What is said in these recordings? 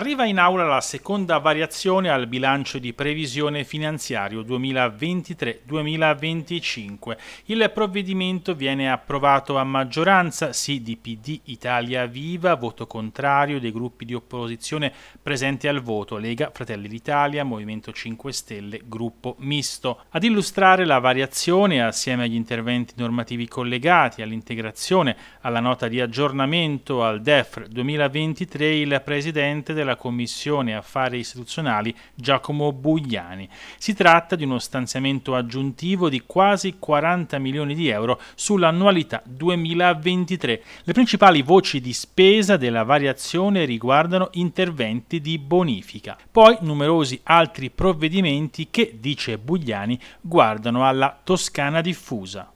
Arriva in aula la seconda variazione al bilancio di previsione finanziario 2023-2025. Il provvedimento viene approvato a maggioranza, sì di PD Italia Viva, voto contrario dei gruppi di opposizione presenti al voto, Lega, Fratelli d'Italia, Movimento 5 Stelle, Gruppo Misto. Ad illustrare la variazione, assieme agli interventi normativi collegati, all'integrazione, alla nota di aggiornamento, al DEFR 2023, il Presidente della della Commissione Affari Istituzionali Giacomo Bugliani. Si tratta di uno stanziamento aggiuntivo di quasi 40 milioni di euro sull'annualità 2023. Le principali voci di spesa della variazione riguardano interventi di bonifica. Poi numerosi altri provvedimenti che, dice Bugliani, guardano alla Toscana diffusa.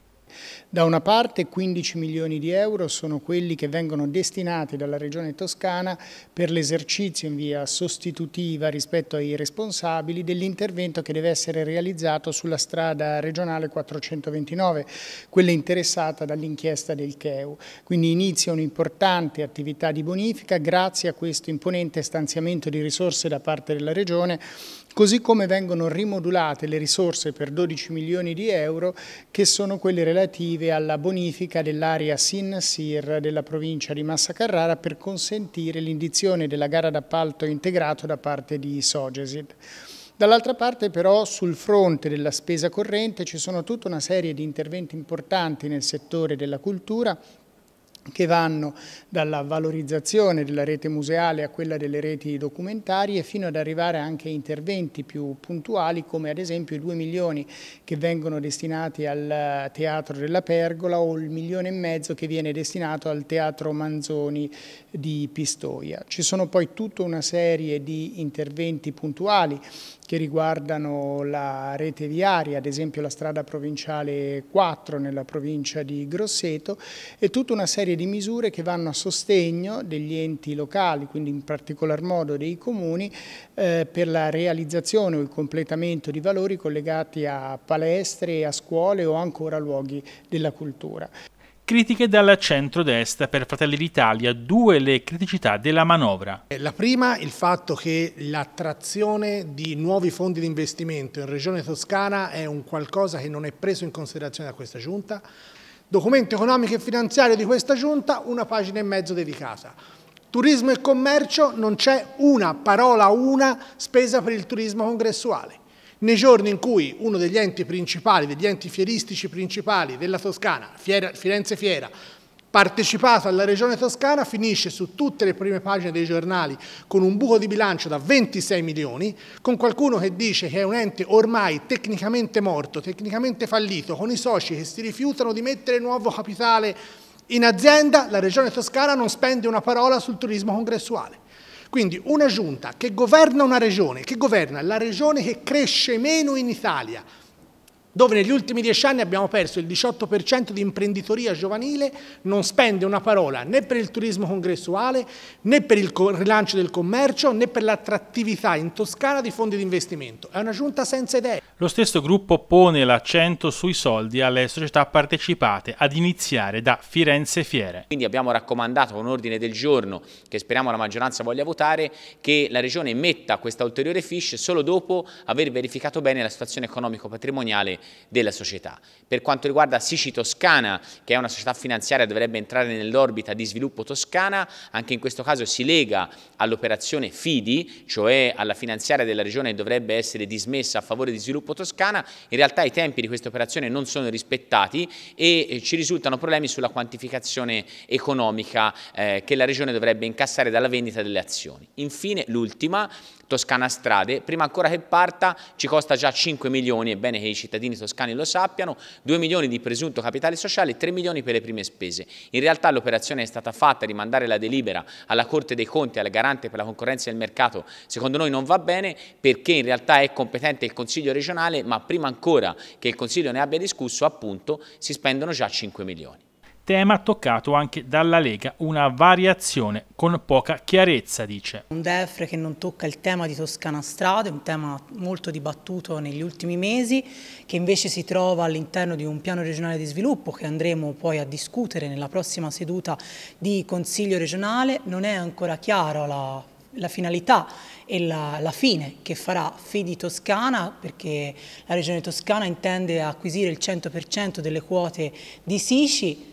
Da una parte 15 milioni di euro sono quelli che vengono destinati dalla Regione Toscana per l'esercizio in via sostitutiva rispetto ai responsabili dell'intervento che deve essere realizzato sulla strada regionale 429, quella interessata dall'inchiesta del CEU. Quindi inizia un'importante attività di bonifica grazie a questo imponente stanziamento di risorse da parte della Regione così come vengono rimodulate le risorse per 12 milioni di euro che sono quelle relative alla bonifica dell'area Sin-Sir della provincia di Massa Carrara per consentire l'indizione della gara d'appalto integrato da parte di Sogesid. Dall'altra parte però sul fronte della spesa corrente ci sono tutta una serie di interventi importanti nel settore della cultura che vanno dalla valorizzazione della rete museale a quella delle reti documentarie fino ad arrivare anche a interventi più puntuali come ad esempio i 2 milioni che vengono destinati al Teatro della Pergola o il milione e mezzo che viene destinato al Teatro Manzoni di Pistoia. Ci sono poi tutta una serie di interventi puntuali che riguardano la rete viaria, ad esempio la strada provinciale 4 nella provincia di Grosseto e tutta una serie di misure che vanno a sostegno degli enti locali, quindi in particolar modo dei comuni, eh, per la realizzazione o il completamento di valori collegati a palestre, a scuole o ancora luoghi della cultura. Critiche dal centro-destra per Fratelli d'Italia, due le criticità della manovra. Eh, la prima il fatto che l'attrazione di nuovi fondi di investimento in Regione Toscana è un qualcosa che non è preso in considerazione da questa giunta. Documento economico e finanziario di questa giunta, una pagina e mezzo dedicata. Turismo e commercio, non c'è una parola, una spesa per il turismo congressuale nei giorni in cui uno degli enti principali, degli enti fieristici principali della Toscana, Fiera, Firenze Fiera, partecipato alla regione toscana, finisce su tutte le prime pagine dei giornali con un buco di bilancio da 26 milioni, con qualcuno che dice che è un ente ormai tecnicamente morto, tecnicamente fallito, con i soci che si rifiutano di mettere nuovo capitale in azienda, la regione toscana non spende una parola sul turismo congressuale. Quindi una giunta che governa una regione, che governa la regione che cresce meno in Italia, dove negli ultimi dieci anni abbiamo perso il 18% di imprenditoria giovanile, non spende una parola né per il turismo congressuale, né per il rilancio del commercio, né per l'attrattività in Toscana di fondi di investimento. È una giunta senza idee. Lo stesso gruppo pone l'accento sui soldi alle società partecipate, ad iniziare da Firenze Fiere. Quindi abbiamo raccomandato con ordine del giorno, che speriamo la maggioranza voglia votare, che la Regione metta questa ulteriore fish solo dopo aver verificato bene la situazione economico-patrimoniale della società. Per quanto riguarda Sici Toscana, che è una società finanziaria che dovrebbe entrare nell'orbita di sviluppo toscana, anche in questo caso si lega all'operazione FIDI, cioè alla finanziaria della regione che dovrebbe essere dismessa a favore di sviluppo toscana, in realtà i tempi di questa operazione non sono rispettati e eh, ci risultano problemi sulla quantificazione economica eh, che la regione dovrebbe incassare dalla vendita delle azioni. Infine l'ultima, Toscana Strade, prima ancora che parta ci costa già 5 milioni, è bene che i cittadini cittadini toscani lo sappiano, 2 milioni di presunto capitale sociale e 3 milioni per le prime spese. In realtà l'operazione è stata fatta di mandare la delibera alla Corte dei Conti, al garante per la concorrenza del mercato, secondo noi non va bene perché in realtà è competente il Consiglio regionale, ma prima ancora che il Consiglio ne abbia discusso appunto si spendono già 5 milioni tema toccato anche dalla Lega, una variazione con poca chiarezza, dice. Un DEF che non tocca il tema di Toscana Strade, un tema molto dibattuto negli ultimi mesi, che invece si trova all'interno di un piano regionale di sviluppo che andremo poi a discutere nella prossima seduta di Consiglio regionale. Non è ancora chiaro la la finalità e la, la, fine che farà Fidi Toscana perché la regione toscana intende acquisire il 100% delle quote di Sici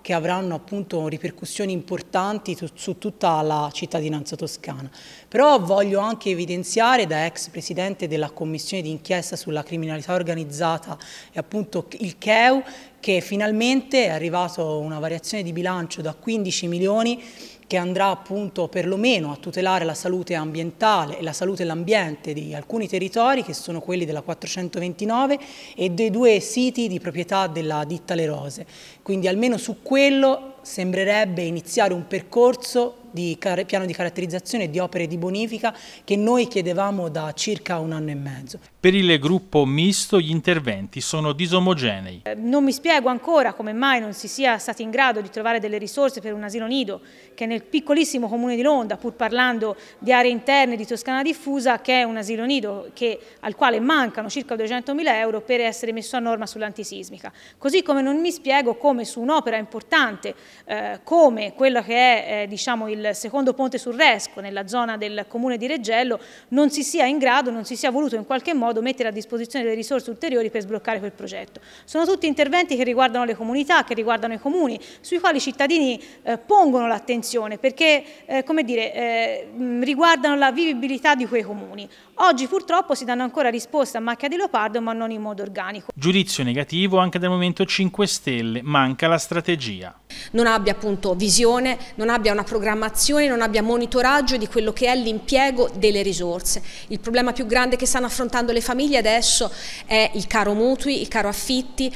che avranno appunto ripercussioni importanti su tutta la cittadinanza toscana. Però voglio anche evidenziare da ex presidente della commissione d'inchiesta sulla criminalità organizzata e appunto il CEU che finalmente è arrivata una variazione di bilancio da 15 milioni che andrà appunto perlomeno a tutelare la salute ambientale e la salute e l'ambiente di alcuni territori che sono quelli della 429 e dei due siti di proprietà della ditta Le Rose. Quindi almeno su quello sembrerebbe iniziare un percorso di piano di caratterizzazione di opere di bonifica che noi chiedevamo da circa un anno e mezzo. Per il gruppo misto gli interventi sono disomogenei. Eh, non mi spiego ancora come mai non si sia stati in grado di trovare delle risorse per un asilo nido che nel piccolissimo comune di Londra, pur parlando di aree interne di Toscana diffusa, che è un asilo nido che, al quale mancano circa 200.000 euro per essere messo a norma sull'antisismica. Così come non mi spiego come come su un'opera importante eh, come quello che è eh, diciamo, il secondo ponte sul Resco nella zona del comune di Reggello non si sia in grado, non si sia voluto in qualche modo mettere a disposizione delle risorse ulteriori per sbloccare quel progetto. Sono tutti interventi che riguardano le comunità, che riguardano i comuni, sui quali i cittadini eh, pongono l'attenzione perché eh, come dire, eh, riguardano la vivibilità di quei comuni. Oggi purtroppo si danno ancora risposte a macchia di leopardo ma non in modo organico. Giudizio negativo anche dal Movimento 5 Stelle, manca la strategia. Non abbia appunto visione, non abbia una programmazione, non abbia monitoraggio di quello che è l'impiego delle risorse. Il problema più grande che stanno affrontando le famiglie adesso è il caro mutui, il caro affitti,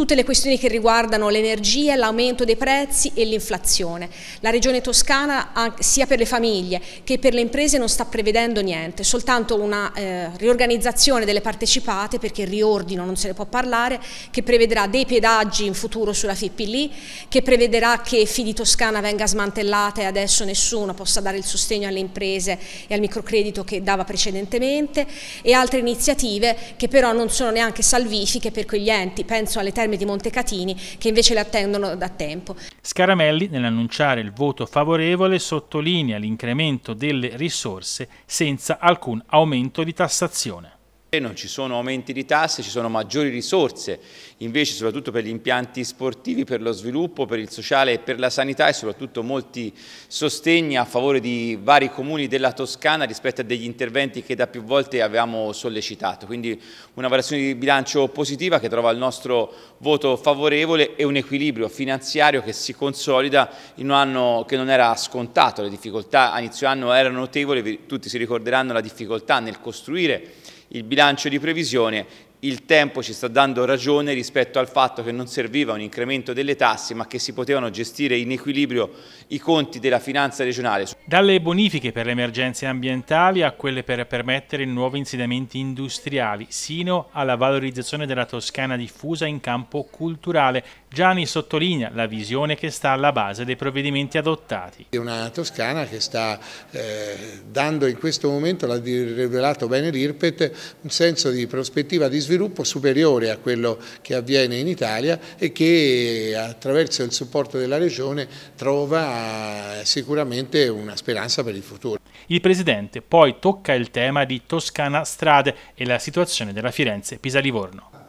tutte le questioni che riguardano l'energia, l'aumento dei prezzi e l'inflazione. La regione toscana sia per le famiglie che per le imprese non sta prevedendo niente, soltanto una eh, riorganizzazione delle partecipate perché riordino non se ne può parlare, che prevederà dei pedaggi in futuro sulla FIPLI, che prevederà che Fidi Toscana venga smantellata e adesso nessuno possa dare il sostegno alle imprese e al microcredito che dava precedentemente e altre iniziative che però non sono neanche salvifiche per quegli enti, penso alle termine Terme di Montecatini che invece le attendono da tempo. Scaramelli nell'annunciare il voto favorevole sottolinea l'incremento delle risorse senza alcun aumento di tassazione non ci sono aumenti di tasse, ci sono maggiori risorse, invece soprattutto per gli impianti sportivi, per lo sviluppo, per il sociale e per la sanità e soprattutto molti sostegni a favore di vari comuni della Toscana rispetto a degli interventi che da più volte avevamo sollecitato. Quindi una variazione di bilancio positiva che trova il nostro voto favorevole e un equilibrio finanziario che si consolida in un anno che non era scontato, le difficoltà a inizio anno erano notevoli, tutti si ricorderanno la difficoltà nel costruire il bilancio di previsione il tempo ci sta dando ragione rispetto al fatto che non serviva un incremento delle tasse ma che si potevano gestire in equilibrio i conti della finanza regionale. Dalle bonifiche per le emergenze ambientali a quelle per permettere nuovi insediamenti industriali sino alla valorizzazione della Toscana diffusa in campo culturale. Gianni sottolinea la visione che sta alla base dei provvedimenti adottati. È una Toscana che sta eh, dando in questo momento, l'ha rivelato bene l'IRPET, un senso di prospettiva di sviluppo sviluppo superiore a quello che avviene in Italia e che attraverso il supporto della Regione trova eh, sicuramente una speranza per il futuro. Il Presidente poi tocca il tema di Toscana Strade e la situazione della Firenze-Pisa-Livorno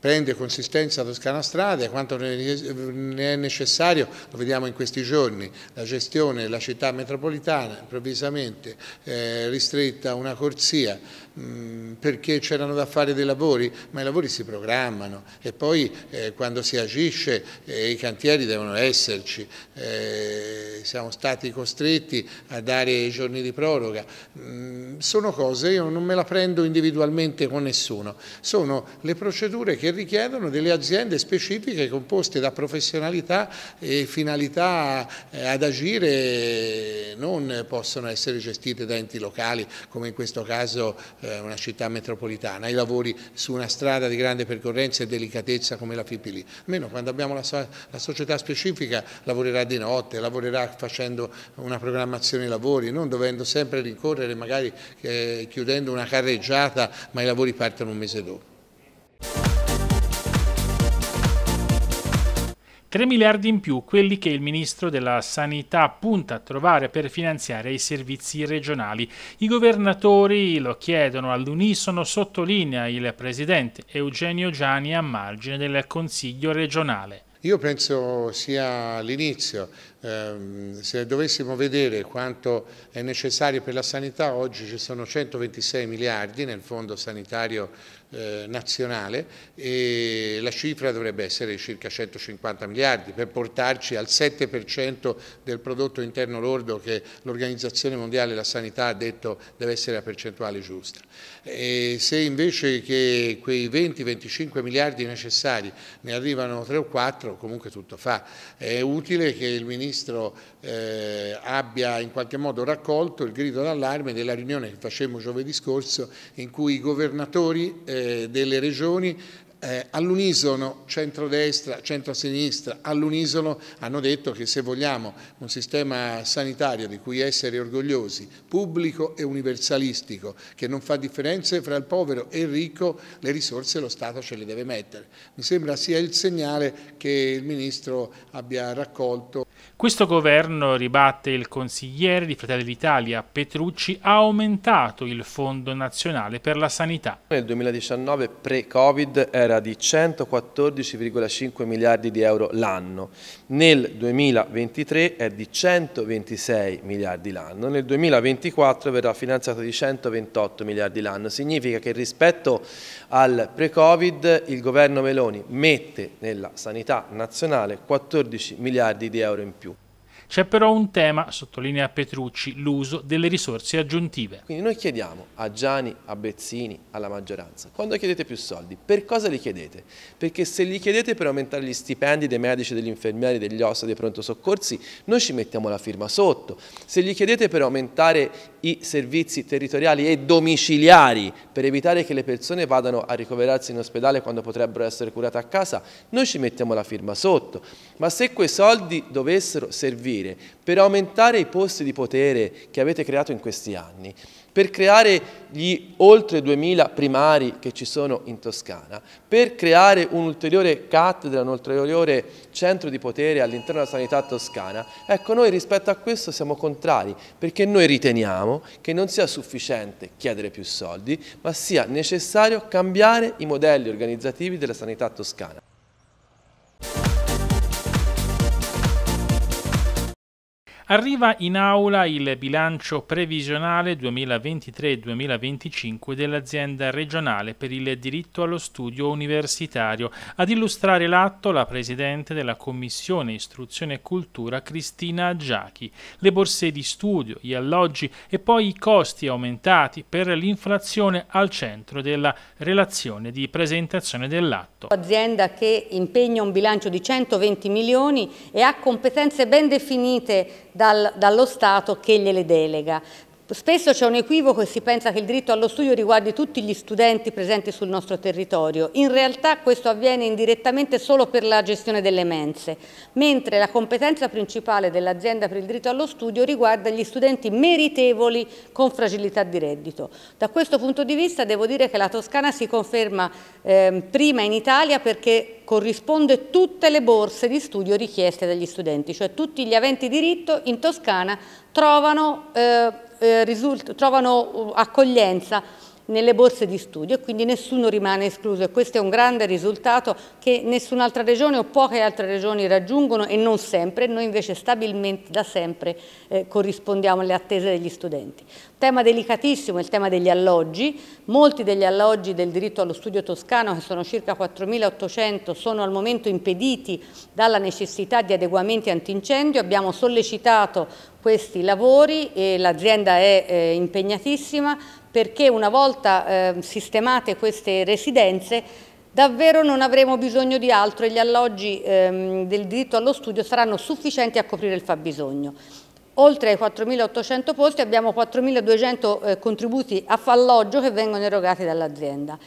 prende consistenza Toscana Strade, quanto ne è necessario, lo vediamo in questi giorni, la gestione della città metropolitana improvvisamente eh, ristretta a una corsia mm, perché c'erano da fare dei lavori, ma i lavori si programmano e poi eh, quando si agisce eh, i cantieri devono esserci, eh, siamo stati costretti a dare i giorni di proroga, mh, mm, sono cose, io non me la prendo individualmente con nessuno, sono le procedure che richiedono delle aziende specifiche composte da professionalità e finalità eh, ad agire non possono essere gestite da enti locali come in questo caso eh, una città metropolitana, i lavori su una strada di grande percorrenza e delicatezza come la Fipili, almeno quando abbiamo la, la società specifica lavorerà di notte, lavorerà facendo una programmazione dei lavori, non dovendo sempre rincorrere magari eh, chiudendo una carreggiata ma i lavori partono un mese dopo. 3 miliardi in più quelli che il ministro della Sanità punta a trovare per finanziare i servizi regionali. I governatori lo chiedono all'unisono, sottolinea il presidente Eugenio Gianni a margine del Consiglio regionale. Io penso sia l'inizio, ehm, se dovessimo vedere quanto è necessario per la sanità, oggi ci sono 126 miliardi nel fondo sanitario eh, nazionale e la cifra dovrebbe essere circa 150 miliardi per portarci al 7% del prodotto interno lordo che l'Organizzazione Mondiale della Sanità ha detto deve essere la percentuale giusta. E se invece che quei 20-25 miliardi necessari ne arrivano 3 o 4, comunque tutto fa. È utile che il Ministro eh, abbia in qualche modo raccolto il grido d'allarme della riunione che facemmo giovedì scorso in cui i governatori eh, delle regioni eh, all'unisono centrodestra, centrosinistra, all'unisono hanno detto che se vogliamo un sistema sanitario di cui essere orgogliosi, pubblico e universalistico, che non fa differenze fra il povero e il ricco, le risorse lo Stato ce le deve mettere. Mi sembra sia il segnale che il Ministro abbia raccolto. Questo governo, ribatte il consigliere di Fratelli d'Italia Petrucci, ha aumentato il Fondo Nazionale per la Sanità. Nel 2019 pre-Covid era era di 114,5 miliardi di euro l'anno, nel 2023 è di 126 miliardi l'anno, nel 2024 verrà finanziato di 128 miliardi l'anno. Significa che rispetto al pre-Covid il governo Meloni mette nella sanità nazionale 14 miliardi di euro in più. C'è però un tema, sottolinea Petrucci, l'uso delle risorse aggiuntive. Quindi noi chiediamo a Gianni, a Bezzini, alla maggioranza, quando chiedete più soldi, per cosa li chiedete? Perché se li chiedete per aumentare gli stipendi dei medici, degli infermieri, degli ossa, dei pronto soccorsi, noi ci mettiamo la firma sotto. Se gli chiedete per aumentare i servizi territoriali e domiciliari per evitare che le persone vadano a ricoverarsi in ospedale quando potrebbero essere curate a casa, noi ci mettiamo la firma sotto. Ma se quei soldi dovessero servire per aumentare i posti di potere che avete creato in questi anni, per creare gli oltre 2000 primari che ci sono in Toscana, per creare un'ulteriore cattedra, un ulteriore centro di potere all'interno della sanità toscana, ecco noi rispetto a questo siamo contrari, perché noi riteniamo che non sia sufficiente chiedere più soldi, ma sia necessario cambiare i modelli organizzativi della sanità toscana. Arriva in aula il bilancio previsionale 2023-2025 dell'azienda regionale per il diritto allo studio universitario. Ad illustrare l'atto la presidente della Commissione Istruzione e Cultura Cristina Giachi. Le borse di studio, gli alloggi e poi i costi aumentati per l'inflazione al centro della relazione di presentazione dell'atto. Azienda che impegna un bilancio di 120 milioni e ha competenze ben definite dal, dallo Stato che gliele delega. Spesso c'è un equivoco e si pensa che il diritto allo studio riguardi tutti gli studenti presenti sul nostro territorio. In realtà questo avviene indirettamente solo per la gestione delle mense, mentre la competenza principale dell'azienda per il diritto allo studio riguarda gli studenti meritevoli con fragilità di reddito. Da questo punto di vista devo dire che la Toscana si conferma eh, prima in Italia perché corrisponde tutte le borse di studio richieste dagli studenti, cioè tutti gli aventi diritto in Toscana trovano eh, eh, trovano uh, accoglienza nelle borse di studio e quindi nessuno rimane escluso e questo è un grande risultato che nessun'altra regione o poche altre regioni raggiungono e non sempre, noi invece stabilmente da sempre eh, corrispondiamo alle attese degli studenti. Tema delicatissimo è il tema degli alloggi, molti degli alloggi del diritto allo studio toscano che sono circa 4.800 sono al momento impediti dalla necessità di adeguamenti antincendio, abbiamo sollecitato questi lavori e l'azienda è eh, impegnatissima perché una volta eh, sistemate queste residenze davvero non avremo bisogno di altro e gli alloggi ehm, del diritto allo studio saranno sufficienti a coprire il fabbisogno. Oltre ai 4.800 posti abbiamo 4.200 eh, contributi a falloggio che vengono erogati dall'azienda.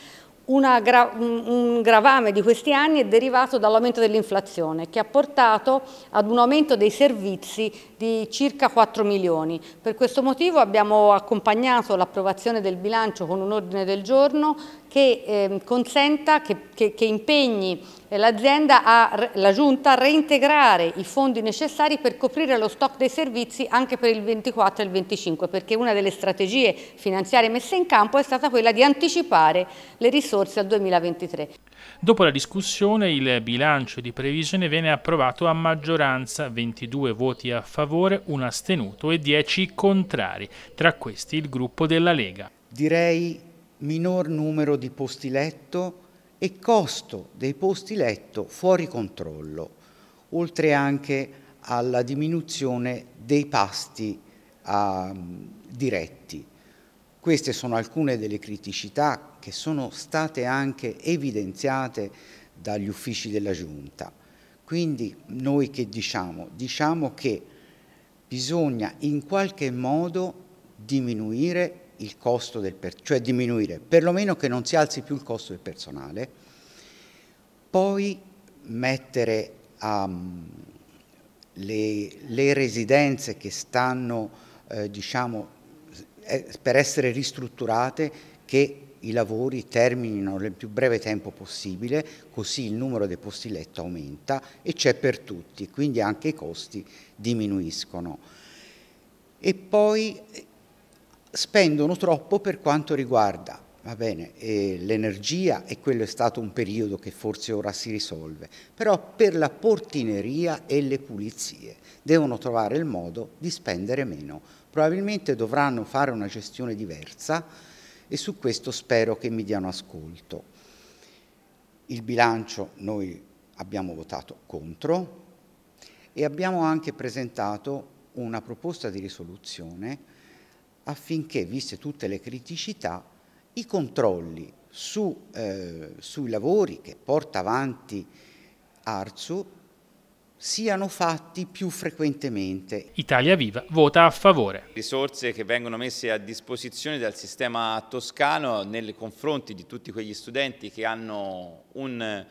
Gra un gravame di questi anni è derivato dall'aumento dell'inflazione che ha portato ad un aumento dei servizi di circa 4 milioni. Per questo motivo abbiamo accompagnato l'approvazione del bilancio con un ordine del giorno che eh, consenta, che, che, che impegni eh, l'azienda la Giunta a reintegrare i fondi necessari per coprire lo stock dei servizi anche per il 24 e il 25, perché una delle strategie finanziarie messe in campo è stata quella di anticipare le risorse al 2023. Dopo la discussione il bilancio di previsione viene approvato a maggioranza, 22 voti a favore, un astenuto e 10 contrari, tra questi il gruppo della Lega. Direi minor numero di posti letto e costo dei posti letto fuori controllo, oltre anche alla diminuzione dei pasti uh, diretti. Queste sono alcune delle criticità che sono state anche evidenziate dagli uffici della Giunta. Quindi noi che diciamo? Diciamo che bisogna in qualche modo diminuire il costo del personale, cioè diminuire, perlomeno che non si alzi più il costo del personale, poi mettere um, le, le, residenze che stanno, eh, diciamo, eh, per essere ristrutturate, che i lavori terminino nel più breve tempo possibile, così il numero dei posti letto aumenta e c'è per tutti, quindi anche i costi diminuiscono. E poi spendono troppo per quanto riguarda eh, l'energia e quello è stato un periodo che forse ora si risolve, però per la portineria e le pulizie devono trovare il modo di spendere meno, probabilmente dovranno fare una gestione diversa e su questo spero che mi diano ascolto. Il bilancio noi abbiamo votato contro e abbiamo anche presentato una proposta di risoluzione affinché, viste tutte le criticità, i controlli su, eh, sui lavori che porta avanti Arzu siano fatti più frequentemente. Italia Viva vota a favore. Risorse che vengono messe a disposizione dal sistema toscano nei confronti di tutti quegli studenti che hanno un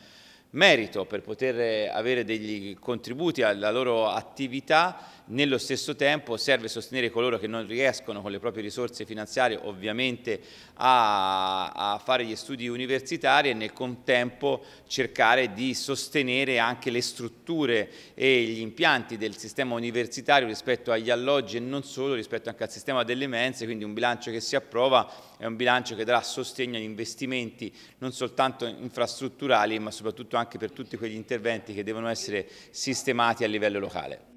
merito per poter avere degli contributi alla loro attività nello stesso tempo serve sostenere coloro che non riescono con le proprie risorse finanziarie ovviamente a, a fare gli studi universitari e nel contempo cercare di sostenere anche le strutture e gli impianti del sistema universitario rispetto agli alloggi e non solo, rispetto anche al sistema delle mense, quindi un bilancio che si approva è un bilancio che darà sostegno agli investimenti non soltanto infrastrutturali ma soprattutto anche per tutti quegli interventi che devono essere sistemati a livello locale.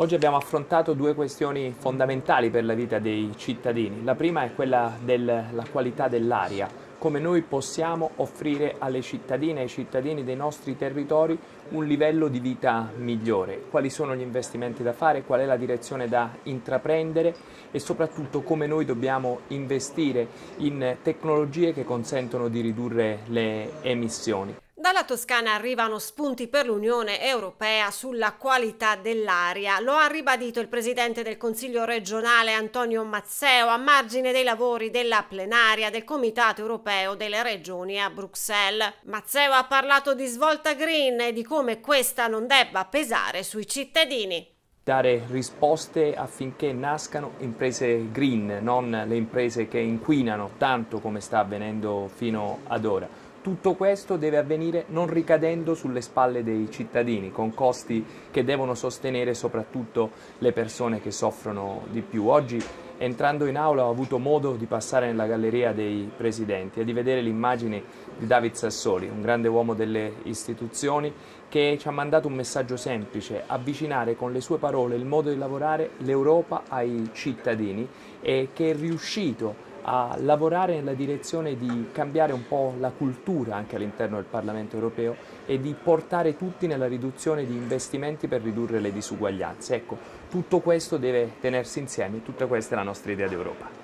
Oggi abbiamo affrontato due questioni fondamentali per la vita dei cittadini. La prima è quella della qualità dell'aria, come noi possiamo offrire alle cittadine e ai cittadini dei nostri territori un livello di vita migliore, quali sono gli investimenti da fare, qual è la direzione da intraprendere e soprattutto come noi dobbiamo investire in tecnologie che consentono di ridurre le emissioni. Dalla Toscana arrivano spunti per l'Unione Europea sulla qualità dell'aria. Lo ha ribadito il presidente del Consiglio regionale Antonio Mazzeo a margine dei lavori della plenaria del Comitato Europeo delle Regioni a Bruxelles. Mazzeo ha parlato di svolta green e di come questa non debba pesare sui cittadini dare risposte affinché nascano imprese green, non le imprese che inquinano tanto come sta avvenendo fino ad ora tutto questo deve avvenire non ricadendo sulle spalle dei cittadini, con costi che devono sostenere soprattutto le persone che soffrono di più. Oggi entrando in aula ho avuto modo di passare nella galleria dei presidenti e di vedere l'immagine di David Sassoli, un grande uomo delle istituzioni che ci ha mandato un messaggio semplice, avvicinare con le sue parole il modo di lavorare l'Europa ai cittadini e che è riuscito a lavorare nella direzione di cambiare un po' la cultura anche all'interno del Parlamento europeo e di portare tutti nella riduzione di investimenti per ridurre le disuguaglianze. Ecco, tutto questo deve tenersi insieme, tutta questa è la nostra idea d'Europa.